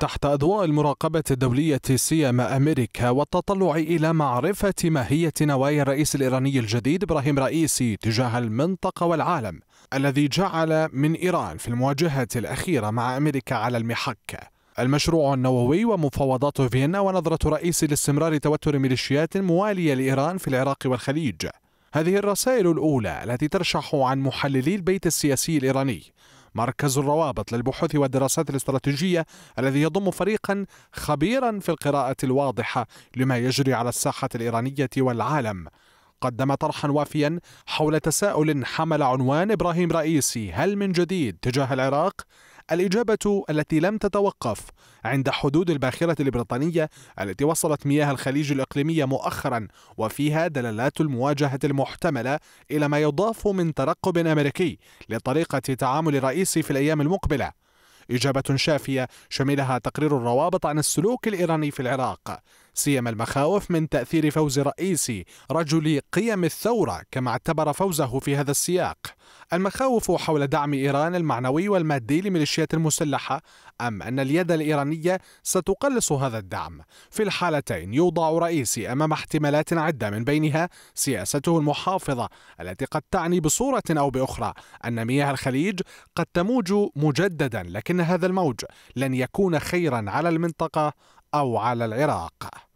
تحت أضواء المراقبة الدولية سيما أمريكا والتطلع إلى معرفة ماهية نوايا الرئيس الإيراني الجديد إبراهيم رئيسي تجاه المنطقة والعالم الذي جعل من إيران في المواجهة الأخيرة مع أمريكا على المحك المشروع النووي ومفاوضات فيينا ونظرة رئيسي لاستمرار توتر ميليشيات موالية لإيران في العراق والخليج هذه الرسائل الأولى التي ترشح عن محللي البيت السياسي الإيراني مركز الروابط للبحوث والدراسات الاستراتيجية الذي يضم فريقا خبيرا في القراءة الواضحة لما يجري على الساحة الإيرانية والعالم قدم طرحا وافيا حول تساؤل حمل عنوان إبراهيم رئيسي هل من جديد تجاه العراق؟ الإجابة التي لم تتوقف عند حدود الباخرة البريطانية التي وصلت مياه الخليج الإقليمية مؤخرا وفيها دلالات المواجهة المحتملة إلى ما يضاف من ترقب أمريكي لطريقة تعامل الرئيس في الأيام المقبلة إجابة شافية شملها تقرير الروابط عن السلوك الإيراني في العراق سيما المخاوف من تأثير فوز رئيسي رجل قيم الثورة كما اعتبر فوزه في هذا السياق المخاوف حول دعم إيران المعنوي والمادي لميليشيات المسلحة أم أن اليد الإيرانية ستقلص هذا الدعم في الحالتين يوضع رئيسي أمام احتمالات عدة من بينها سياسته المحافظة التي قد تعني بصورة أو بأخرى أن مياه الخليج قد تموج مجددا لكن هذا الموج لن يكون خيرا على المنطقة أو على العراق